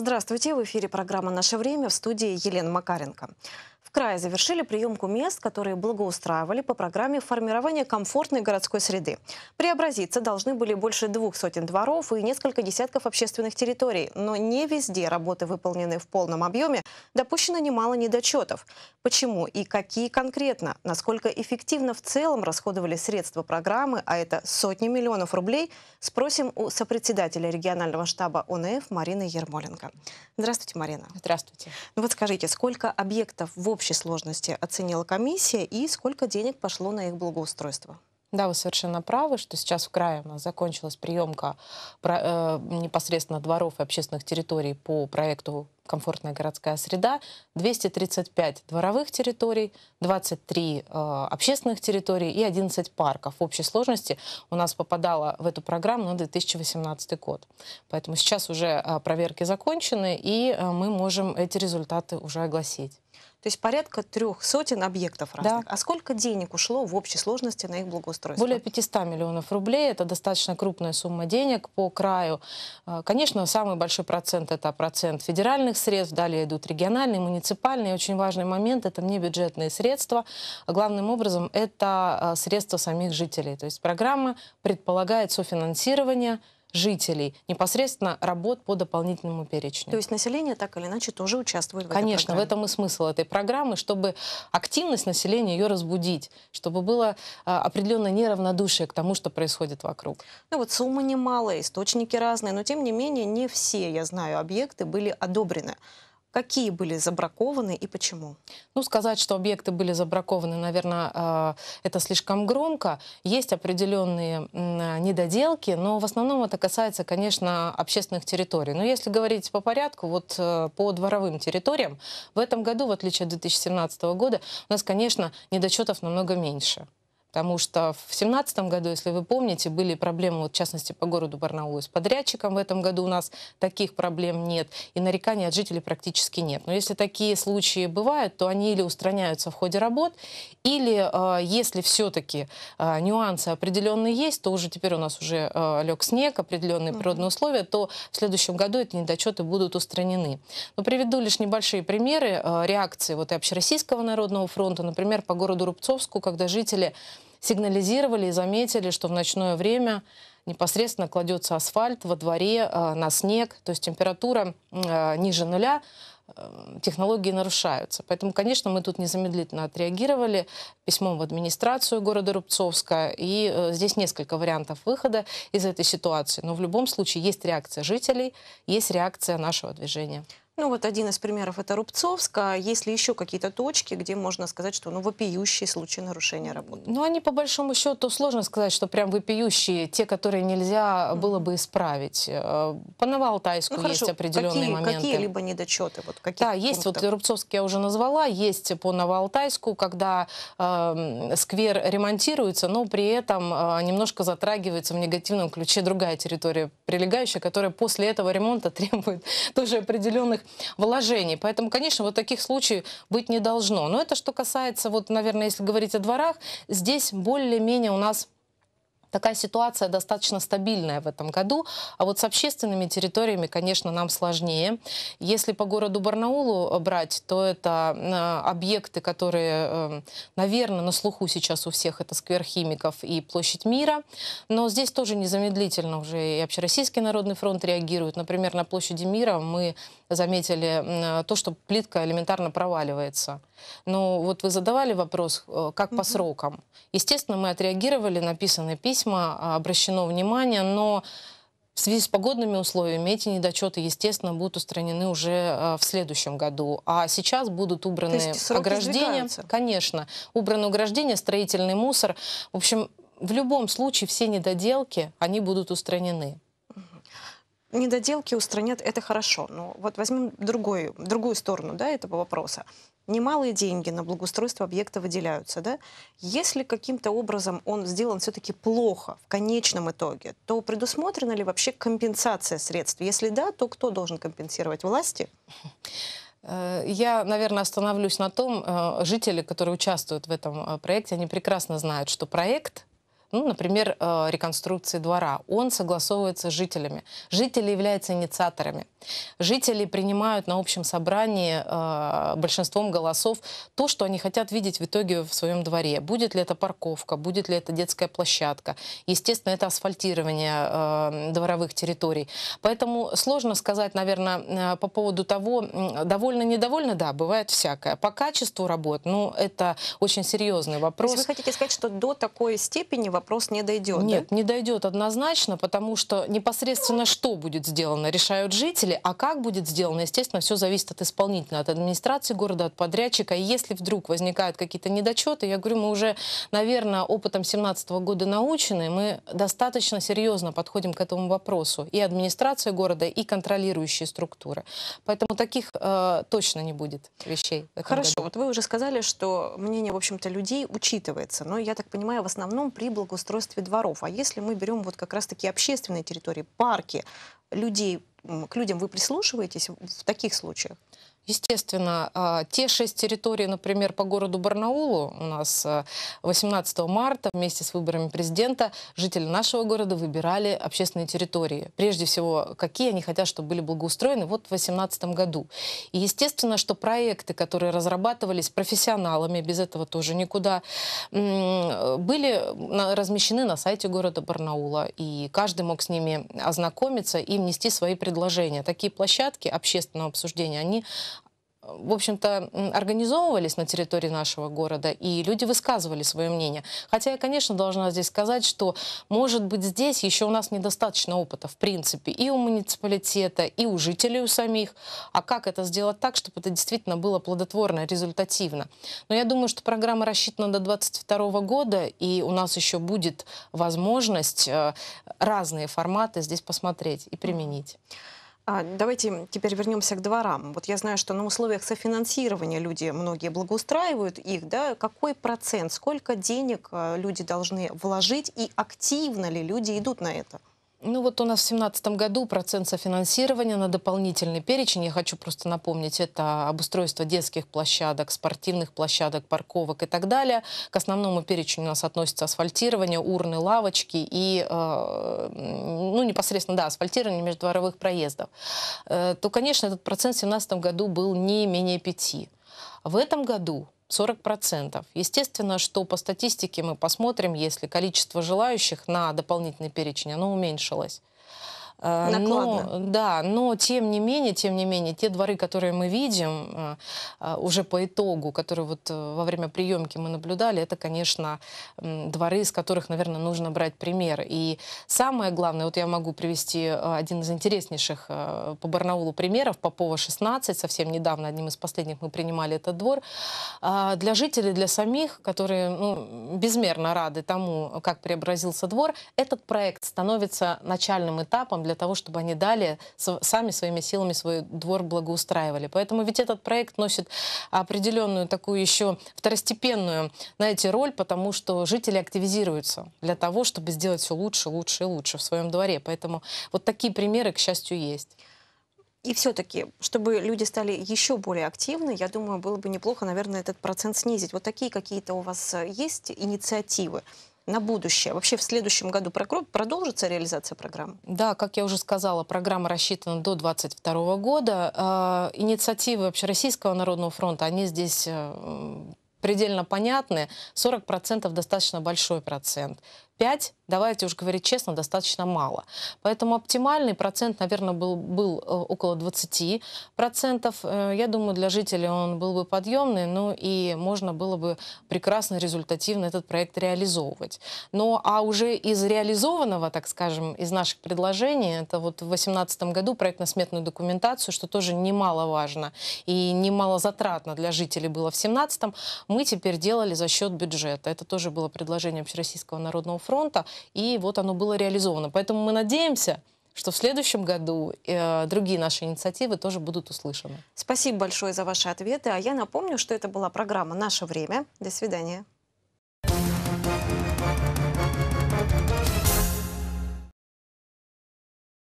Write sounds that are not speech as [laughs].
Здравствуйте, в эфире программа «Наше время» в студии Елена Макаренко. В крае завершили приемку мест, которые благоустраивали по программе формирования комфортной городской среды. Преобразиться должны были больше двух сотен дворов и несколько десятков общественных территорий. Но не везде работы выполнены в полном объеме. Допущено немало недочетов. Почему и какие конкретно? Насколько эффективно в целом расходовали средства программы, а это сотни миллионов рублей, спросим у сопредседателя регионального штаба ОНФ Марины Ермоленко. Здравствуйте, Марина. Здравствуйте. Ну вот скажите, сколько объектов в общем общей сложности оценила комиссия и сколько денег пошло на их благоустройство? Да, вы совершенно правы, что сейчас в крае у нас закончилась приемка э, непосредственно дворов и общественных территорий по проекту комфортная городская среда, 235 дворовых территорий, 23 э, общественных территорий и 11 парков. В общей сложности у нас попадало в эту программу на 2018 год. Поэтому сейчас уже э, проверки закончены, и э, мы можем эти результаты уже огласить. То есть порядка трех сотен объектов разных. Да. А сколько денег ушло в общей сложности на их благоустройство? Более 500 миллионов рублей. Это достаточно крупная сумма денег по краю. А, конечно, самый большой процент – это процент федеральных средств. Далее идут региональные, муниципальные. Очень важный момент – это не бюджетные средства. А главным образом – это а, средства самих жителей. То есть программа предполагает софинансирование – жителей, непосредственно работ по дополнительному перечню. То есть население так или иначе тоже участвует в Конечно, программе. в этом и смысл этой программы, чтобы активность населения ее разбудить, чтобы было а, определенное неравнодушие к тому, что происходит вокруг. Ну вот сумма немалая, источники разные, но тем не менее не все, я знаю, объекты были одобрены. Какие были забракованы и почему? Ну, сказать, что объекты были забракованы, наверное, а, это слишком громко. Есть определенные недоделки, но в основном это касается, конечно, общественных территорий. Но если говорить по порядку, вот э, по дворовым территориям, в этом году, в отличие от 2017 года, у нас, конечно, недочетов намного меньше. Потому что в 2017 году, если вы помните, были проблемы, вот, в частности, по городу Барнаулу с подрядчиком. В этом году у нас таких проблем нет. И нареканий от жителей практически нет. Но если такие случаи бывают, то они или устраняются в ходе работ, или э, если все-таки э, нюансы определенные есть, то уже теперь у нас уже э, лег снег, определенные mm-hmm. природные условия, то в следующем году эти недочеты будут устранены. Но приведу лишь небольшие примеры э, реакции вот, и Общероссийского народного фронта, например, по городу Рубцовску, когда жители сигнализировали и заметили, что в ночное время непосредственно кладется асфальт во дворе э, на снег, то есть температура э, ниже нуля, э, технологии нарушаются. Поэтому, конечно, мы тут незамедлительно отреагировали письмом в администрацию города Рубцовска, и здесь несколько вариантов выхода из этой ситуации. Но в любом случае есть реакция жителей, есть реакция нашего движения. Ну вот один из примеров это Рубцовска. есть ли еще какие-то точки, где можно сказать, что ну, вопиющие случаи нарушения работы? Ну они по большому счету сложно сказать, что прям вопиющие, те, которые нельзя было бы исправить. Э, по Новоалтайску ну, есть определенные какие, моменты. Какие-либо недочеты? Вот, какие да, есть вот Рубцовск я уже назвала, есть по Новоалтайску, когда э, сквер ремонтируется, но при этом э, немножко затрагивается в негативном ключе другая территория прилегающая, которая после этого ремонта [laughs] требует тоже определенных вложений. Поэтому, конечно, вот таких случаев быть не должно. Но это что касается, вот, наверное, если говорить о дворах, здесь более-менее у нас такая ситуация достаточно стабильная в этом году. А вот с общественными территориями, конечно, нам сложнее. Если по городу Барнаулу э, брать, то это э, объекты, которые, эм, наверное, на слуху сейчас у всех, это сквер химиков и площадь мира. Но здесь тоже незамедлительно уже и Общероссийский народный фронт реагирует. Например, на площади мира мы заметили э, то, что плитка элементарно проваливается. Ну, вот вы задавали вопрос, э, как по срокам. Естественно, мы отреагировали, написаны письма, а, обращено внимание, но в связи с погодными условиями эти недочеты, естественно, будут устранены уже э, в следующем году. А сейчас будут убраны есть, ограждения. Сдвигаются. Конечно, убраны ограждения, строительный мусор. В общем, в любом случае все недоделки, они будут устранены недоделки устранят, это хорошо. Но вот возьмем другую, другую сторону да, этого вопроса. Немалые деньги на благоустройство объекта выделяются. Да? Если каким-то образом он сделан все-таки плохо в конечном итоге, то предусмотрена ли вообще компенсация средств? Если да, то кто должен компенсировать? Власти? Э, я, наверное, остановлюсь на том, э, жители, которые участвуют в этом э, проекте, они прекрасно знают, что проект – ну, например, э, реконструкции двора. Он согласовывается с жителями. Жители являются инициаторами. Жители принимают на общем собрании э, большинством голосов то, что они хотят видеть в итоге в своем дворе. Будет ли это парковка, будет ли это детская площадка. Естественно, это асфальтирование э, дворовых территорий. Поэтому сложно сказать, наверное, по поводу того, довольно-недовольно, да, бывает всякое. По качеству работ, ну, это очень серьезный вопрос. То есть вы хотите сказать, что до такой степени вопрос вопрос не дойдет. Нет, да? не дойдет однозначно, потому что непосредственно что будет сделано, решают жители, а как будет сделано, естественно, все зависит от исполнителя, от администрации города, от подрядчика. И если вдруг возникают какие-то недочеты, я говорю, мы уже, наверное, опытом 2017 года научены, мы достаточно серьезно подходим к этому вопросу. И администрация города, и контролирующие структуры. Поэтому таких э, точно не будет вещей. Хорошо, году. вот вы уже сказали, что мнение, в общем-то, людей учитывается. Но я так понимаю, в основном при благоустройстве благоустройстве дворов. А если мы берем вот как раз-таки общественные территории, парки, людей, к людям вы прислушиваетесь в таких случаях? Естественно, а, те шесть территорий, например, по городу Барнаулу у нас 18 а, марта вместе с выборами президента жители нашего города выбирали общественные территории. Прежде всего, какие они хотят, чтобы были благоустроены вот в 2018 году. И естественно, что проекты, которые разрабатывались профессионалами, без этого тоже никуда, были размещены на сайте города Барнаула. И каждый мог с ними ознакомиться и внести свои предложения. Такие площадки общественного обсуждения, они в общем-то, организовывались на территории нашего города, и люди высказывали свое мнение. Хотя я, конечно, должна здесь сказать, что, может быть, здесь еще у нас недостаточно опыта, в принципе, и у муниципалитета, и у жителей у самих. А как это сделать так, чтобы это действительно было плодотворно, результативно? Но я думаю, что программа рассчитана до 2022 года, и у нас еще будет возможность э, разные форматы здесь посмотреть и применить. А, давайте теперь вернемся к дворам. Вот я знаю, что на условиях софинансирования люди многие благоустраивают их. Да? Какой процент, сколько денег э, люди должны вложить и активно ли люди идут на это? Ну вот у нас в 2017 году процент софинансирования на дополнительный перечень, я хочу просто напомнить, это обустройство детских площадок, спортивных площадок, парковок и так далее. К основному перечню у нас относится асфальтирование, урны, лавочки и, э, ну непосредственно, да, асфальтирование междворовых проездов. Э, то, конечно, этот процент в 2017 году был не менее 5. В этом году 40%. Естественно, что по статистике мы посмотрим, если количество желающих на дополнительный перечень, оно уменьшилось. Э, Накладно. Но, да, но тем не менее, тем не менее, те дворы, которые мы видим э, э, уже по итогу, которые вот во время приемки мы наблюдали, это, конечно, дворы, из которых, наверное, нужно брать пример. И самое главное, вот я могу привести один из интереснейших по Барнаулу примеров, Попова 16, совсем недавно, одним из последних мы принимали этот двор. А, для жителей, для самих, которые ну, безмерно рады тому, как преобразился двор, этот проект становится начальным этапом для для того, чтобы они далее сами своими силами свой двор благоустраивали. Поэтому ведь этот проект носит определенную такую еще второстепенную, знаете, роль, потому что жители активизируются для того, чтобы сделать все лучше, лучше и лучше в своем дворе. Поэтому вот такие примеры, к счастью, есть. И все-таки, чтобы люди стали еще более активны, я думаю, было бы неплохо, наверное, этот процент снизить. Вот такие какие-то у вас э, есть инициативы? на будущее? Вообще в следующем году продолжится реализация программы? Да, как я уже сказала, программа рассчитана до 2022 года. А, инициативы вообще Российского народного фронта, они здесь э, предельно понятны. 40% достаточно большой процент. 5, давайте уже говорить честно, достаточно мало. Поэтому оптимальный процент, наверное, был, был э, около 20 процентов. Э, я думаю, для жителей он был бы подъемный, ну и можно было бы прекрасно, результативно этот проект реализовывать. Но а уже из реализованного, так скажем, из наших предложений, это вот в 2018 году проект на сметную документацию, что тоже немаловажно и немалозатратно для жителей было в 2017, мы теперь делали за счет бюджета. Это тоже было предложение Общероссийского народного фронта фронта, и вот оно было реализовано. Поэтому мы надеемся, что в следующем году э, другие наши инициативы тоже будут услышаны. Спасибо большое за ваши ответы. А я напомню, что это была программа «Наше время». До свидания.